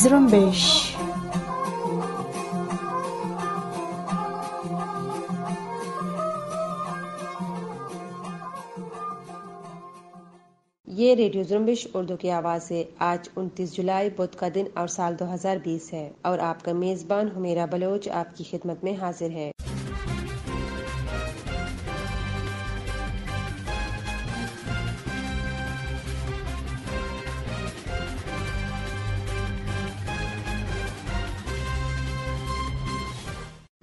Zrumbish. ये radio जुम्बिश Urdu की आवाज़ है आज 29 जुलाई बुध का दिन और साल 2020 है और आपका मेज़बान हुमेरा बलोच आपकी खिदमत में हाजिर है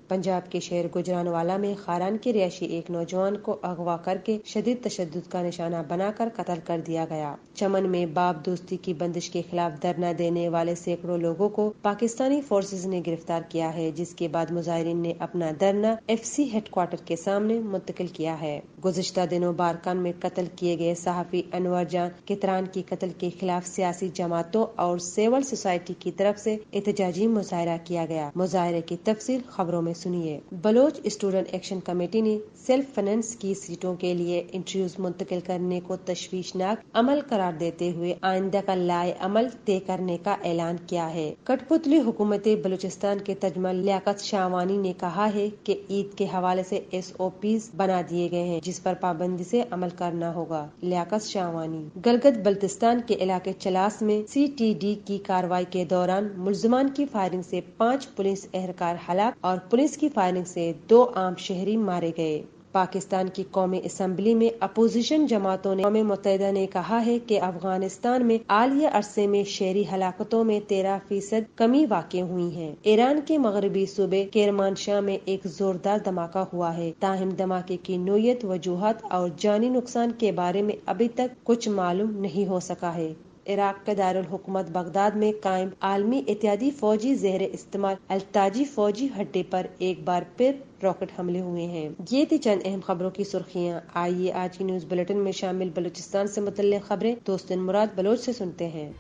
पंजाब के शहर गुजरानवाला में खारान के रिहायशी एक नौजवान को अगवा करके शदीद तशद का निशाना बनाकर कत्ल कर दिया गया चमन में बाप दोस्ती की बंदिश के खिलाफ धरना देने वाले सैकड़ों लोगों को पाकिस्तानी फोर्सेज ने गिरफ्तार किया है जिसके बाद मुजाहरीन ने अपना धरना एफ सी हेडक्वार्टर के सामने मुंतकिल किया है गुजशत दिनों बारकान में कत्ल किए गए सहाफी अनवर जान कितरान की कत्ल के खिलाफ सियासी जमातों और सिविल सोसाइटी की तरफ ऐसी एहतजाजी मुजाहरा किया गया मुजाहरे की तफसील खबरों में सुनिए बलोच स्टूडेंट एक्शन कमेटी ने सेल्फ फाइनेंस की सीटों के लिए इंटरव्यूज मुंतकिल करने को तश्वीशनाक अमल करार देते हुए आइंदा का लाए अमल तय करने का ऐलान किया है कठपुतली हुकूमत बलूचिस्तान के तजमा लियाकत शाहवानी ने कहा है कि ईद के हवाले से एस ओ पी बना दिए गए हैं जिस पर पाबंदी से अमल करना होगा लियाकत शाहवानी गलगत बल्तिस्तान के इलाके चलास में सी टी डी की कार्रवाई के दौरान मुलजमान की फायरिंग से पाँच पुलिस एहलकार हलाक और पुलिस पुलिस की फायरिंग से दो आम शहरी मारे गए पाकिस्तान की कौमी असम्बली में अपोजिशन जमातों ने कौमी मुतहदा ने कहा है कि अफगानिस्तान में आलिया अरसे में शहरी हलाकतों में तेरह फीसद कमी वाक़ हुई है ईरान के मगरबी सूबे केरमानशाह में एक जोरदार धमाका हुआ है ताहम धमाके की नोयत वजूहत और जानी नुकसान के बारे में अभी तक कुछ मालूम नहीं हो सका है इराक के दारकूमत बगदाद में कायम आलमी इत्यादी फौजी जहर इस्तेमाल अलताजी फौजी हड्डे पर एक बार फिर रॉकेट हमले हुए हैं ये थी चंद अहम खबरों की सुर्खियाँ आइए आज की न्यूज बुलेटिन में शामिल बलूचिस्तान से मुतल खबरें दोस्त मुराद बलोच से सुनते हैं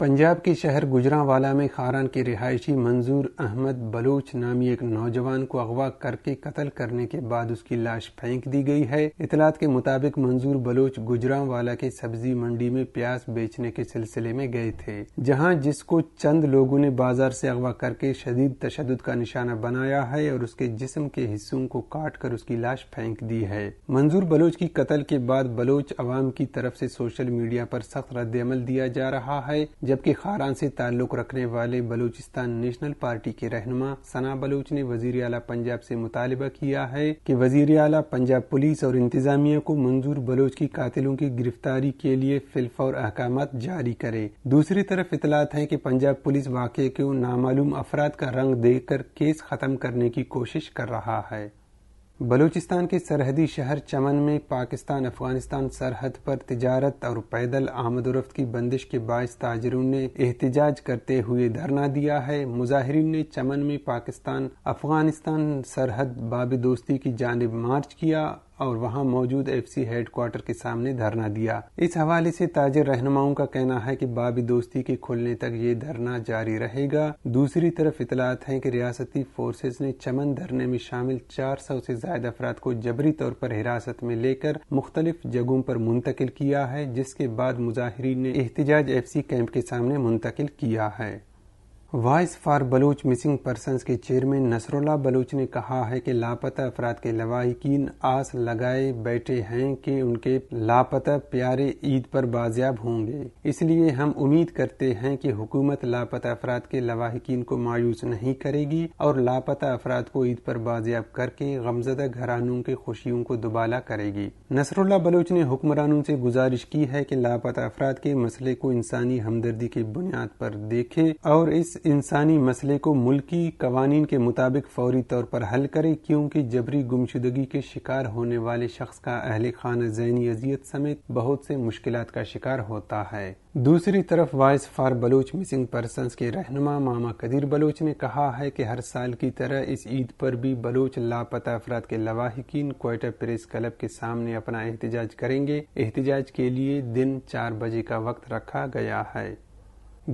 पंजाब के शहर गुजरावाला में खारान के रिहायशी मंजूर अहमद बलोच नामी एक नौजवान को अगवा करके कत्ल करने के बाद उसकी लाश फेंक दी गई है इतलात के मुताबिक मंजूर बलोच गुजरावाला के सब्जी मंडी में प्याज बेचने के सिलसिले में गए थे जहां जिसको चंद लोगों ने बाजार से अगवा करके शदीद तशद का निशाना बनाया है और उसके जिसम के हिस्सों को काट कर उसकी लाश फेंक दी है मंजूर बलोच की कत्ल के बाद बलोच अवाम की तरफ से सोशल मीडिया पर सख्त रद्द अमल दिया जा रहा है जबकि खारान से ताल्लुक़ रखने वाले बलूचिस्तान नेशनल पार्टी के रहनुमा सना बलूच ने वजीर अला पंजाब से मुतालबा किया है कि वजीर अला पंजाब पुलिस और इंतजामिया को मंजूर बलोच की कातिलों की गिरफ्तारी के लिए फिलफौर अहकाम जारी करे दूसरी तरफ इतलात है की पंजाब पुलिस वाक्य को नामालूम अफराद का रंग कर केस खत्म करने की कोशिश कर रहा है बलूचिस्तान के सरहदी शहर चमन में पाकिस्तान अफगानिस्तान सरहद पर तिजारत और पैदल आमदोरफ्त की बंदिश के बायस ताजरों ने एहतजाज करते हुए धरना दिया है मुजाहरीन ने चमन में पाकिस्तान अफगानिस्तान सरहद बाबी दोस्ती की जानब मार्च किया और वहां मौजूद एफ हेड हेडक्वार्टर के सामने धरना दिया इस हवाले से ताजर रहनुमाओं का कहना है कि बाबी दोस्ती के खुलने तक ये धरना जारी रहेगा दूसरी तरफ इतलात है कि रियासती फोर्सेज ने चमन धरने में शामिल 400 से ज्यादा अफराद को जबरी तौर पर हिरासत में लेकर मुख्तलिफ जगहों पर मुंतकिल किया है जिसके बाद मुजाहरीन ने एहतजाज एफ सी कैंप के सामने मुंतकिल किया है voice for Baloch missing person के चेयरमैन नसरुल्ला बलूच ने कहा है कि लापता अफराद के लवाहिकीन आस लगाए बैठे हैं कि उनके लापता प्यारे ईद पर बाजियाब होंगे इसलिए हम उम्मीद करते हैं कि हुकूमत लापता अफराद के लवाहिकीन को मायूस नहीं करेगी और लापता अफराद को ईद पर बाजियाब करके गमजदा घरानों की खुशियों को दुबाला करेगी नसरुल्ला बलूच ने हुक्मरानों से गुजारिश की है कि लापता अफराद के मसले को इंसानी हमदर्दी की बुनियाद पर देखे और इस इंसानी मसले को मुल्की कवानीन के मुताबिक फौरी तौर पर हल करे क्योंकि जबरी गुमशुदगी के शिकार होने वाले शख्स का अहल खाना जहनी अजियत समेत बहुत से मुश्किल का शिकार होता है दूसरी तरफ voice for Baloch missing person के रहनुमा मामा कदीर बलोच ने कहा है कि हर साल की तरह इस ईद पर भी बलोच लापता अफराद के लवाहिकीन क्वार्टर प्रेस क्लब के सामने अपना एहतजाज करेंगे एहतजाज के लिए दिन चार बजे का वक्त रखा गया है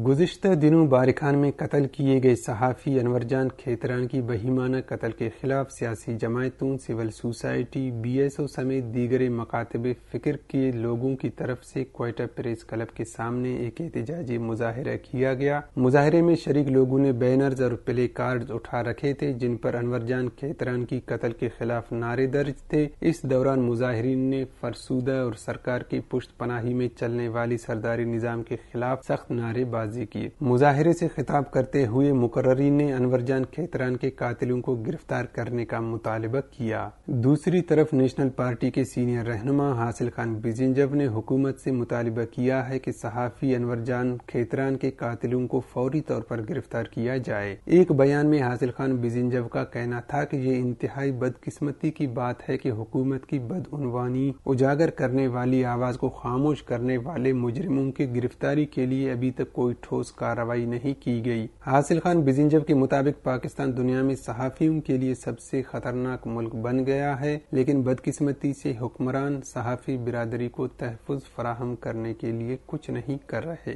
गुजशत दिनों बारिकान में कत्ल किए गए सहाफ़ी अनवरजान खेतरान की बहीमाना कत्ल के खिलाफ सियासी जमायतों civil society B S O समेत दीगर मकातब फ़िक्र के लोगों की तरफ से कोयटा प्रेस क्लब के सामने एक एहतजाजी मुजाहरा किया गया मुजाहरे में शरीक लोगों ने बैनर्स और प्ले कार्ड उठा रखे थे जिन पर अनवरजान खेतरान की कत्ल के खिलाफ नारे दर्ज थे इस दौरान मुजाहरीन ने फरसूदा और सरकार की पुष्त पनाही में चलने वाली सरदारी निज़ाम के खिलाफ सख्त नारेबाजी साजी की मुजाहरे से खिताब करते हुए मुकर्री ने अनवर जान खेतरान के कातिलों को गिरफ्तार करने का मुतालबा किया दूसरी तरफ नेशनल पार्टी के सीनियर रहनुमा हासिल खान बिजिंजब ने हुकूमत से मुतालबा किया है कि सहाफ़ी अनवर जान खेतरान के कातिलों को फौरी तौर पर गिरफ्तार किया जाए एक बयान में हासिल खान बिजिंजब का कहना था कि ये इंतहाई बदकिस्मती की बात है कि हुकूमत की बदउनवानी उजागर करने वाली आवाज़ को खामोश करने वाले मुजरिमों की गिरफ्तारी के लिए अभी तक कोई कोई ठोस कार्रवाई नहीं की गई हासिल खान बिजिंजब के मुताबिक पाकिस्तान दुनिया में सहाफियों के लिए सबसे खतरनाक मुल्क बन गया है लेकिन बदकिस्मती से हुक्मरान सहाफी बिरादरी को तहफ़ फराहम करने के लिए कुछ नहीं कर रहे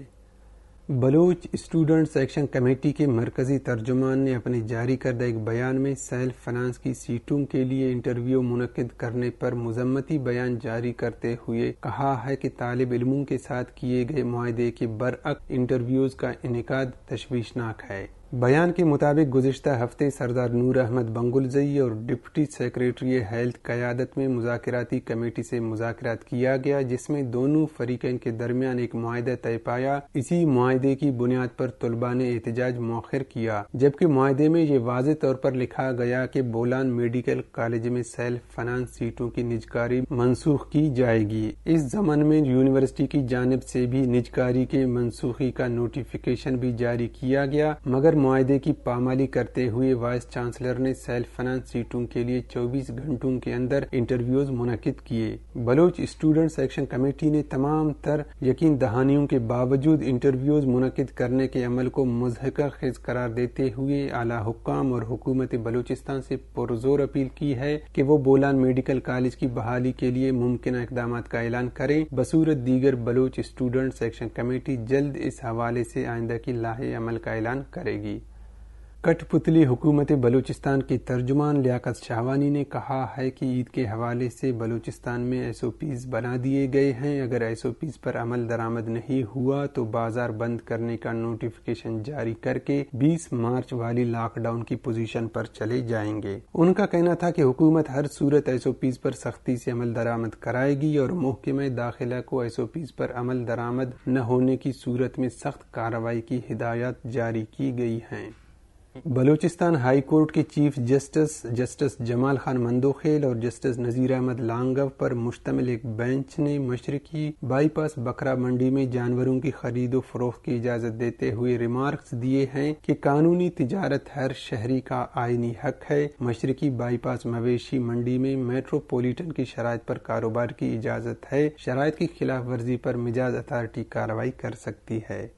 बलोच स्टूडेंट सेक्शन कमेटी के मरकजी तर्जुमान ने अपने जारी करदा एक बयान में सेल्फ फाइनेंस की सीटों के लिए इंटरव्यू मुनद करने पर मजम्मती बयान जारी करते हुए कहा है कि तालब इलमों के साथ किए गए माहदे के बरअक इंटरव्यूज़ का इनका तशवीशनाक है बयान के मुताबिक गुजशत हफ्ते सरदार नूर अहमद बंगुलजई और डिप्टी सेक्रेटरी हेल्थ क़्यादत में मुजाकराती कमेटी से मुजाकरात किया गया जिसमें दोनों फरीकन के दरमियान एक माहदा तय पाया इसी माहदे की बुनियाद पर तलबा ने एहतजाज मौखर किया जबकि माहदे में ये वाज तौर पर लिखा गया कि बोलान मेडिकल कॉलेज में सेल्फ फाइनानस सीटों की निजकारी मनसूख की जाएगी इस जमन में यूनिवर्सिटी की जानब से भी निजकारी के मनसूखी का नोटिफिकेशन भी जारी किया गया मगर माहे की पामाली करते हुए वाइस चांसलर ने सेल्फ फाइनेंस सीटों के लिए 24 घंटों के अंदर इंटरव्यूज मुनद किए बलोच स्टूडेंट सेक्शन कमेटी ने तमाम तर यकीन दहानियों के बावजूद इंटरव्यूज मुनद करने के अमल को मजहक खेज करार देते हुए आला हुक्म और हुकूमत बलूचिस्तान से पुरजोर अपील की है कि वो बोलान मेडिकल कॉलेज की बहाली के लिए मुमकिन इकदाम का ऐलान करें बसूरत दीगर बलोच स्टूडेंट सेक्शन कमेटी जल्द इस हवाले से आइंदा की लाहे अमल का ऐलान करेगी कठपुतली हुकूमत बलूचिस्तान के तर्जुमान लियाकत शाहवानी ने कहा है कि ईद के हवाले से बलूचिस्तान में एस ओ पीज़ बना दिए गए हैं अगर एस ओ पीज़ पर अमल दरामद नहीं हुआ तो बाजार बंद करने का नोटिफिकेशन जारी करके 20 मार्च वाली लॉकडाउन की पोजीशन पर चले जाएंगे उनका कहना था कि हुकूमत हर सूरत एस ओ पीज़ पर सख्ती से अमल दरामद कराएगी और मोहकमे दाखिला को एस ओ पीज़ पर अमल दरामद न होने की सूरत में सख्त कार्रवाई की हिदायत जारी की गई है बलूचिस्तान हाई कोर्ट के chief justice justice Jamal Khan Mandokhel और जस्टिस नज़ीर अहमद लांगव पर मुश्तमिल एक बेंच ने मशरकी बाईपास बकरा मंडी में जानवरों की खरीदो फरोख की इजाज़त देते हुए रिमार्क्स दिए हैं कि कानूनी तजारत हर शहरी का आइनी हक है मशरकी बाईपास मवेशी मंडी में मेट्रोपोलिटन की शराय पर कारोबार की इजाज़त है शराय की खिलाफ वर्जी पर मिजाज अथॉरिटी कार्रवाई कर सकती है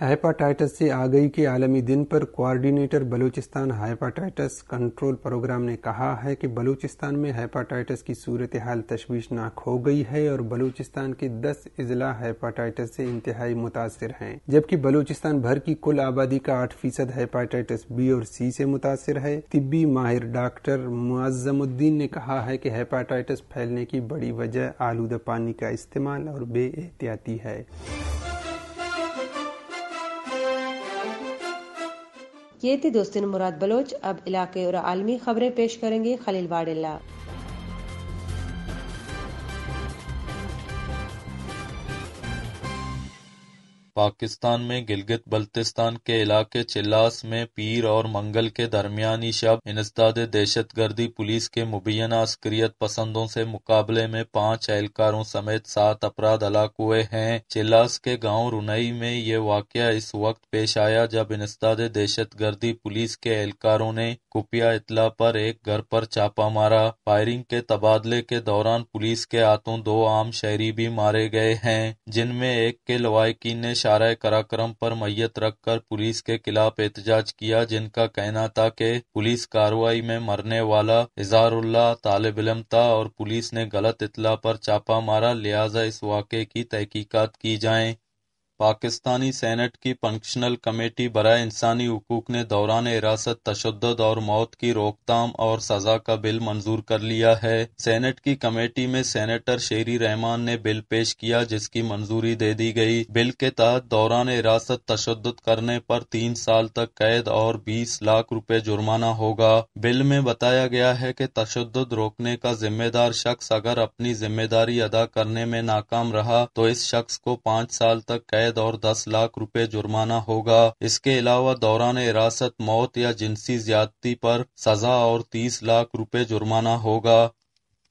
हेपाटाइटिस से आगही के आलमी दिन पर coordinator Balochistan hepatitis control programme ने कहा है कि बलूचिस्तान में हेपाटाइटिस की सूरत हाल तशवीशनाक हो गई है और बलूचिस्तान के 10 अजला हेपाटाइटिस से इंतहाई मुतासर हैं जबकि बलूचिस्तान भर की कुल आबादी का 8 फीसद हेपाटाइटिस बी और सी से मुतासर है तिब्बी माहिर डॉक्टर मुआजमुद्दीन ने कहा है कि हेपाटाइटिस फैलने की बड़ी वजह आलूदा पानी का इस्तेमाल और बे एहतियाती है ये थी दोस्तों मुराद बलोच अब इलाके और आलमी खबरें पेश करेंगे खलील वाडिल्ला पाकिस्तान में गिलगित-बल्तिस्तान के इलाके चिल्लास में पीर और मंगल के दरमियानी शब इंसदाद दहशत गर्दी पुलिस के मुबैना अस्करियत-पसंदों से मुकाबले में पांच एहलकारों समेत सात अपराध हलाक हुए हैं। चिल्लास के गाँव रुनई में ये वाक़ इस वक्त पेश आया जब इंसदाद दहशत गर्दी पुलिस के एहलकारों ने कुपिया इतला पर एक घर पर छापा मारा। फायरिंग के तबादले के दौरान पुलिस के हाथों दो आम शहरी भी मारे गए हैं जिनमें एक के लवाहिकीन ने शाहराह काराकोरम पर मैयत कर पुलिस के खिलाफ एहतजाज किया जिनका कहना था कि पुलिस कार्रवाई में मरने वाला इजारुल्लाह तालब इलम था और पुलिस ने गलत इतला पर छापा मारा लिहाजा इस वाक़े की तहकीकत की जाए पाकिस्तानी सेनेट की फंक्शनल कमेटी बरए इंसानी हकूक ने दौरान हिरासत तशद और मौत की रोकथाम और सजा का बिल मंजूर कर लिया है सेनेट की कमेटी में सेनेटर शेरी रहमान ने बिल पेश किया जिसकी मंजूरी दे दी गई बिल के तहत दौरान हिरासत तशद करने पर तीन साल तक कैद और बीस लाख रूपए जुर्माना होगा बिल में बताया गया है की तशद रोकने का जिम्मेदार शख्स अगर अपनी जिम्मेदारी अदा करने में नाकाम रहा तो इस शख्स को पाँच साल तक कैद कैद और दस लाख रुपए जुर्माना होगा इसके अलावा दौरान हिरासत मौत या जिनसी ज्यादती पर सजा और तीस लाख रुपए जुर्माना होगा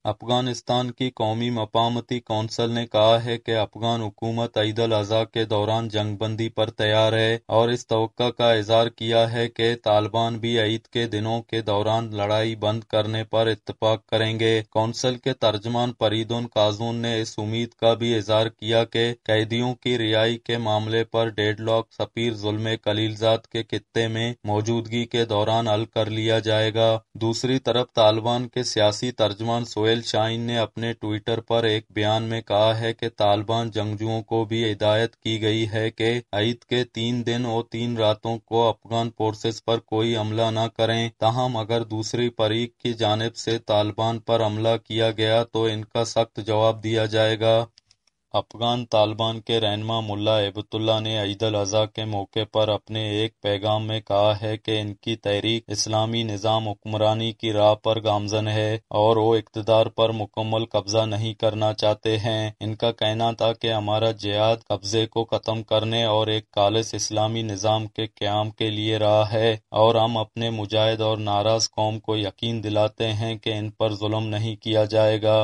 अफगानिस्तान की कौमी मपामती कौंसल ने कहा है कि अफगान हुकूमत ईद अल अजहा के दौरान जंगबंदी पर तैयार है और इस तो का इजहार किया है कि तालिबान भी ईद के दिनों के दौरान लड़ाई बंद करने पर इतफाक करेंगे कौंसल के तर्जमान परिदोन काजून ने इस उम्मीद का भी इजहार किया कि कैदियों की रिहाई के मामले पर डेढ़ लाख सफीर जुल्म कलीलजात के खत्ते में मौजूदगी के दौरान हल कर लिया जाएगा दूसरी तरफ तालिबान के सियासी तर्जमान सोए शाइन ने अपने ट्विटर पर एक बयान में कहा है कि तालिबान जंगजुओं को भी हिदायत की गई है कि ईद के तीन दिन और तीन रातों को अफगान फोर्सेस पर कोई हमला न करें तहम अगर दूसरी फरीक की जानब से तालिबान पर हमला किया गया तो इनका सख्त जवाब दिया जाएगा अफगान तालिबान के रहनमा मुल्ला एबतुल्ला ने ईद-उल-अजहा के मौके पर अपने एक पैगाम में कहा है कि इनकी तहरीक इस्लामी निज़ाम हुक्मरानी की राह पर गामजन है और वो इकतदार पर मुकम्मल कब्जा नहीं करना चाहते हैं। इनका कहना था कि हमारा जिहाद कब्जे को ख़त्म करने और एक खालिस इस्लामी निज़ाम के क्याम के लिए रहा है और हम अपने मुजाहिद और नाराज़ कौम को यकीन दिलाते हैं कि इन पर जुल्म नहीं किया जाएगा।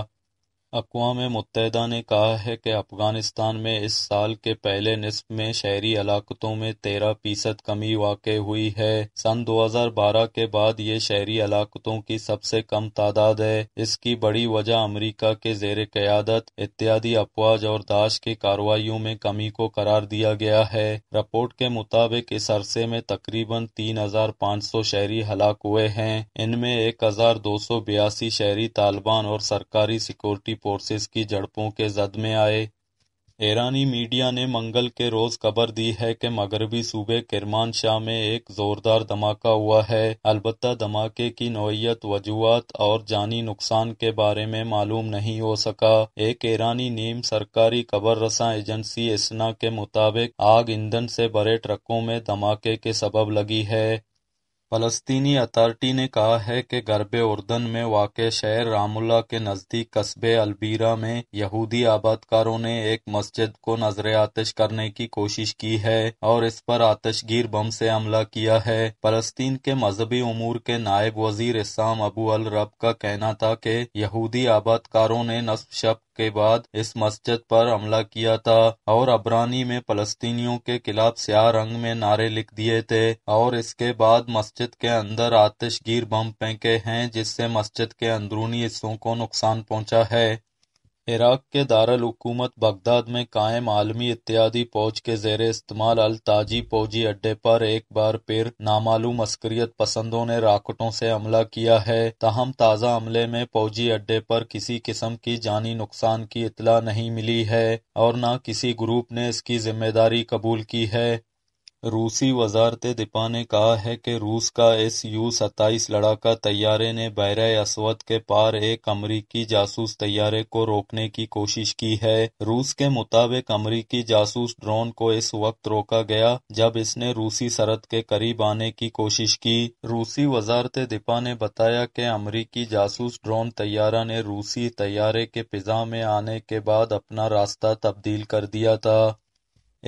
अकवा मुत्तहदा ने कहा है कि अफगानिस्तान में इस साल के पहले निस्फ में शहरी हलाकतों में तेरह फीसद कमी वाक़ हुई है सन दो हजार बारह के बाद ये शहरी हलाकतों की सबसे कम तादाद है इसकी बड़ी वजह अमरीका के जेर क़्यादत इत्यादि अफवाज और दाश की कार्रवाई में कमी को करार दिया गया है रिपोर्ट के मुताबिक इस अरसे में तकरीबन तीन हजार पाँच सौ शहरी हलाक हुए हैं इनमें एक हजार दो सौ बयासी शहरी तालिबान और सरकारी सिक्योरिटी फोर्सेस की झड़पों के जद में आए ईरानी मीडिया ने मंगल के रोज खबर दी है कि मगरबी सूबे किरमान शाह में एक जोरदार धमाका हुआ है अलबत् धमाके की नोयत वजूहत और जानी नुकसान के बारे में मालूम नहीं हो सका एक ईरानी नीम सरकारी खबर रसा एजेंसी एसना के मुताबिक आग ईंधन से भरे ट्रकों में धमाके के सबब लगी है फ़लस्तीनी अथार्टी ने कहा है कि ग़र्ब उर्दन में वाक़ शहर रामुल्ला के नज़दीक कस्बे अलबीरा में यहूदी आबादकारों ने एक मस्जिद को नजर आतश करने की कोशिश की है और इस पर आतशगीर बम से हमला किया है फ़लस्तीन के मजहबी अमूर के नायब वजीर इस्लाम अबू अलरब का कहना था कि यहूदी आबादकारों ने नस्ब शब के बाद इस मस्जिद पर हमला किया था और अबरानी में फलस्तीनियों के खिलाफ स्याह रंग में नारे लिख दिए थे और इसके बाद मस्जिद के अंदर आतिशगीर बम फेंके हैं जिससे मस्जिद के अंदरूनी हिस्सों को नुकसान पहुंचा है इराक के हुकूमत बगदाद में कायम आलमी इत्यादी फौज के जेर इस्तेमाल अल ताजी फौजी अड्डे पर एक बार फिर नामालूम अस्करियत पसंदों ने राकेटों से हमला किया है ताहम ताज़ा हमले में फौजी अड्डे पर किसी किस्म की जानी नुकसान की इतला नहीं मिली है और न किसी ग्रुप ने इसकी जिम्मेदारी कबूल की है रूसी वज़ारत दिपा ने कहा है कि रूस का एस यू सत्ताईस लड़ाका तैयारे ने बहर असवद के पार एक अमरीकी जासूस तैयारे को रोकने की कोशिश की है। रूस के मुताबिक, अमरीकी जासूस ड्रोन को इस वक्त रोका गया, जब इसने रूसी सरहद के करीब आने की कोशिश की। रूसी वज़ारत दिपा ने बताया कि अमरीकी जासूस ड्रोन तैयारा ने रूसी तैयारे के पिजा में आने के बाद अपना रास्ता तब्दील कर दिया था।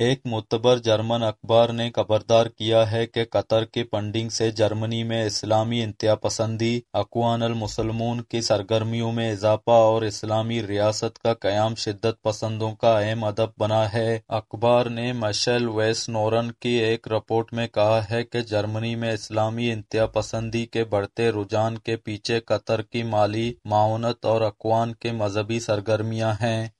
एक मुतबर जर्मन अखबार ने खबरदार किया है कि कतर की फंडिंग से जर्मनी में इस्लामी इंतहापसंदी, अखवानल-मुस्लिमून की सरगर्मियों में इजाफा और इस्लामी रियासत का क्याम शिद्दत पसंदों का अहम अदब बना है। अखबार ने वेस नोरन की एक रिपोर्ट में कहा है कि जर्मनी में इस्लामी इंतहापसंदी के बढ़ते रुझान के पीछे कतर की माली मुआवनत और अकवान के मजहबी सरगर्मियाँ हैं।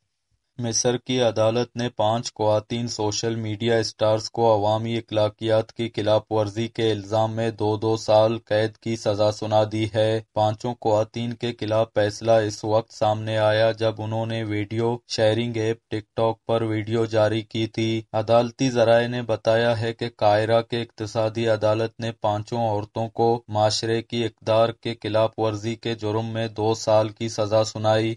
मिसर की अदालत ने पाँच खुवातीन सोशल मीडिया स्टार्स को अवामी अखलाकियात की खिलाफ़ वर्जी के इल्जाम में दो-दो साल कैद की सजा सुना दी है। पाँचों खुवातीन के खिलाफ फैसला इस वक्त सामने आया जब उन्होंने वीडियो शेयरिंग एप टिकटॉक पर वीडियो जारी की थी। अदालती जराये ने बताया है की कायरा के इक्तसादी अदालत ने पाँचों औरतों को माशरे की इकदार के खिलाफ वर्जी के जुर्म में दो साल की सजा सुनाई।